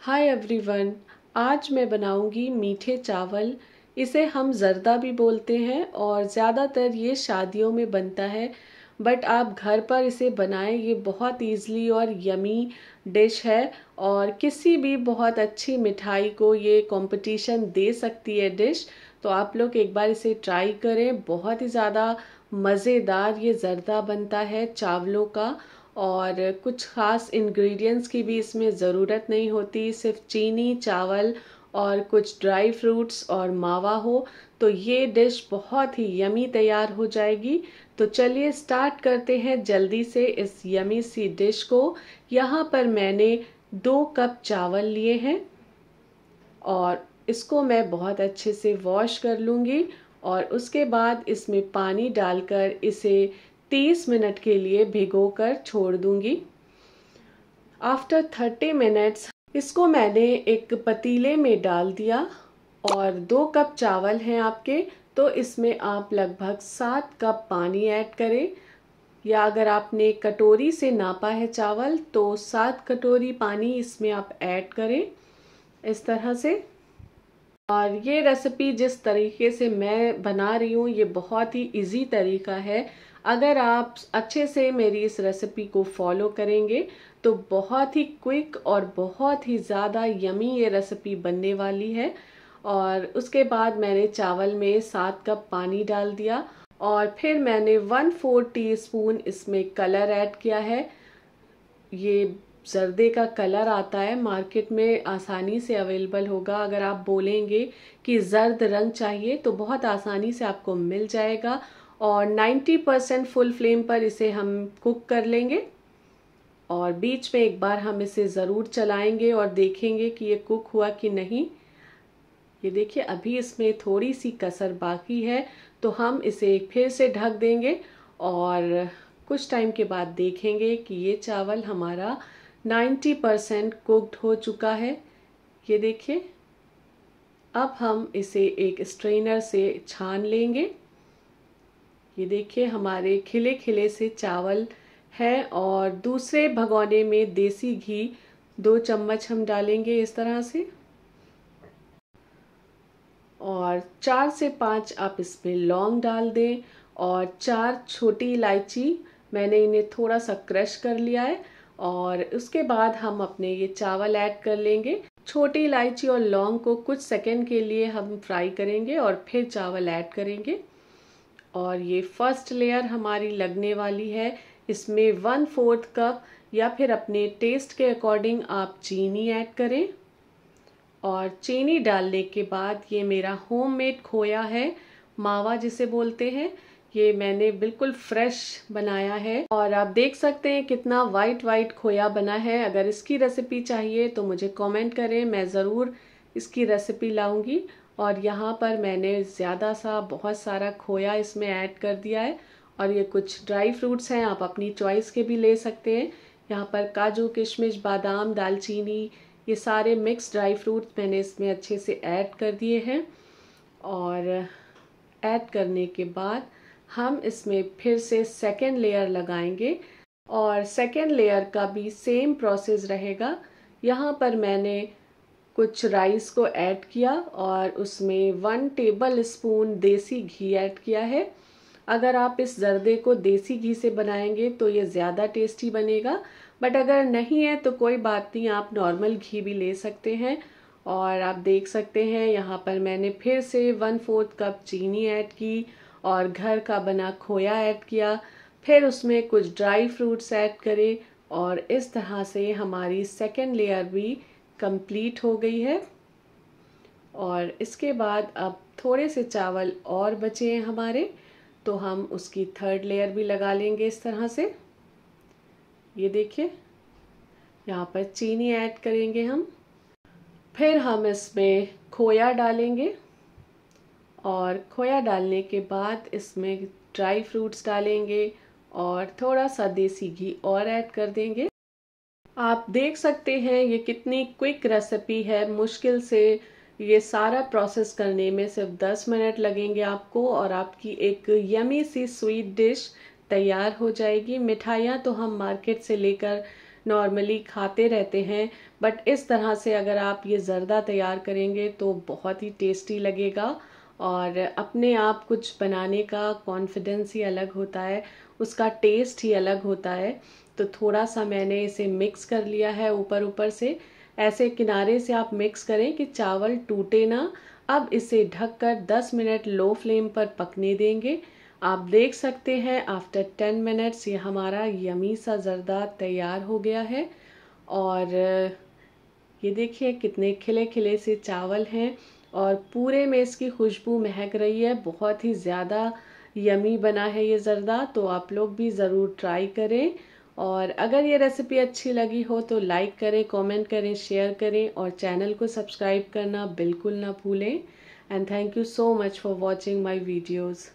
hi everyone आज मैं बनाऊंगी मीठे चावल इसे हम जर्दा भी बोलते हैं और ज़्यादातर ये शादियों में बनता है बट आप घर पर इसे बनाएं ये बहुत ईज़ली और यमी डिश है और किसी भी बहुत अच्छी मिठाई को ये कंपटीशन दे सकती है डिश तो आप लोग एक बार इसे ट्राई करें बहुत ही ज़्यादा मज़ेदार ये जर्दा बनता है चावलों का और कुछ ख़ास इंग्रेडिएंट्स की भी इसमें ज़रूरत नहीं होती सिर्फ चीनी चावल और कुछ ड्राई फ्रूट्स और मावा हो तो ये डिश बहुत ही यमी तैयार हो जाएगी तो चलिए स्टार्ट करते हैं जल्दी से इस यमी सी डिश को यहाँ पर मैंने दो कप चावल लिए हैं और इसको मैं बहुत अच्छे से वॉश कर लूँगी और उसके बाद इसमें पानी डालकर इसे 30 मिनट के लिए भिगो कर छोड़ दूंगी आफ्टर 30 मिनट्स इसको मैंने एक पतीले में डाल दिया और दो कप चावल हैं आपके तो इसमें आप लगभग सात कप पानी ऐड करें या अगर आपने कटोरी से नापा है चावल तो सात कटोरी पानी इसमें आप ऐड करें इस तरह से और ये रेसिपी जिस तरीके से मैं बना रही हूँ ये बहुत ही इजी तरीका है अगर आप अच्छे से मेरी इस रेसिपी को फॉलो करेंगे तो बहुत ही क्विक और बहुत ही ज़्यादा यमी ये रेसिपी बनने वाली है और उसके बाद मैंने चावल में सात कप पानी डाल दिया और फिर मैंने वन फोर टी स्पून इसमें कलर ऐड किया है ये जर्दे का कलर आता है मार्केट में आसानी से अवेलेबल होगा अगर आप बोलेंगे कि जर्द रंग चाहिए तो बहुत आसानी से आपको मिल जाएगा और 90 परसेंट फुल फ्लेम पर इसे हम कुक कर लेंगे और बीच में एक बार हम इसे ज़रूर चलाएंगे और देखेंगे कि ये कुक हुआ कि नहीं ये देखिए अभी इसमें थोड़ी सी कसर बाकी है तो हम इसे फिर से ढक देंगे और कुछ टाइम के बाद देखेंगे कि ये चावल हमारा 90 परसेंट कुकड हो चुका है ये देखिए अब हम इसे एक स्ट्रेनर से छान लेंगे ये देखिए हमारे खिले खिले से चावल है और दूसरे भगोने में देसी घी दो चम्मच हम डालेंगे इस तरह से और चार से पाँच आप इसमें लौंग डाल दें और चार छोटी इलायची मैंने इन्हें थोड़ा सा क्रश कर लिया है और उसके बाद हम अपने ये चावल ऐड कर लेंगे छोटी इलायची और लौंग को कुछ सेकंड के लिए हम फ्राई करेंगे और फिर चावल ऐड करेंगे और ये फर्स्ट लेयर हमारी लगने वाली है इसमें वन फोर्थ कप या फिर अपने टेस्ट के अकॉर्डिंग आप चीनी ऐड करें और चीनी डालने के बाद ये मेरा होममेड खोया है मावा जिसे बोलते हैं ये मैंने बिल्कुल फ्रेश बनाया है और आप देख सकते हैं कितना वाइट वाइट खोया बना है अगर इसकी रेसिपी चाहिए तो मुझे कमेंट करें मैं ज़रूर इसकी रेसिपी लाऊंगी और यहाँ पर मैंने ज़्यादा सा बहुत सारा खोया इसमें ऐड कर दिया है और ये कुछ ड्राई फ्रूट्स हैं आप अपनी चॉइस के भी ले सकते हैं यहाँ पर काजू किशमिश बादाम दालचीनी ये सारे मिक्स ड्राई फ्रूट्स मैंने इसमें अच्छे से ऐड कर दिए हैं और ऐड करने के बाद हम इसमें फिर से सेकेंड लेयर लगाएंगे और सेकेंड लेयर का भी सेम प्रोसेस रहेगा यहाँ पर मैंने कुछ राइस को ऐड किया और उसमें वन टेबल स्पून देसी घी ऐड किया है अगर आप इस जर्दे को देसी घी से बनाएंगे तो ये ज़्यादा टेस्टी बनेगा बट अगर नहीं है तो कोई बात नहीं आप नॉर्मल घी भी ले सकते हैं और आप देख सकते हैं यहाँ पर मैंने फिर से वन फोर्थ कप चीनी ऐड की और घर का बना खोया ऐड किया फिर उसमें कुछ ड्राई फ्रूट्स ऐड करें और इस तरह से हमारी सेकेंड लेयर भी कंप्लीट हो गई है और इसके बाद अब थोड़े से चावल और बचे हैं हमारे तो हम उसकी थर्ड लेयर भी लगा लेंगे इस तरह से ये देखिए यहाँ पर चीनी ऐड करेंगे हम फिर हम इसमें खोया डालेंगे और खोया डालने के बाद इसमें ड्राई फ्रूट्स डालेंगे और थोड़ा सा देसी घी और ऐड कर देंगे आप देख सकते हैं ये कितनी क्विक रेसिपी है मुश्किल से ये सारा प्रोसेस करने में सिर्फ 10 मिनट लगेंगे आपको और आपकी एक यमी सी स्वीट डिश तैयार हो जाएगी मिठाइयाँ तो हम मार्केट से लेकर नॉर्मली खाते रहते हैं बट इस तरह से अगर आप ये जर्दा तैयार करेंगे तो बहुत ही टेस्टी लगेगा और अपने आप कुछ बनाने का कॉन्फिडेंस ही अलग होता है उसका टेस्ट ही अलग होता है तो थोड़ा सा मैंने इसे मिक्स कर लिया है ऊपर ऊपर से ऐसे किनारे से आप मिक्स करें कि चावल टूटे ना अब इसे ढककर 10 मिनट लो फ्लेम पर पकने देंगे आप देख सकते हैं आफ्टर 10 मिनट्स ये हमारा यमी सा जरदा तैयार हो गया है और ये देखिए कितने खिले खिले से चावल हैं और पूरे में इसकी खुशबू महक रही है बहुत ही ज़्यादा यमी बना है ये ज़रदा तो आप लोग भी ज़रूर ट्राई करें और अगर ये रेसिपी अच्छी लगी हो तो लाइक करें कमेंट करें शेयर करें और चैनल को सब्सक्राइब करना बिल्कुल ना भूलें and thank you so much for watching my videos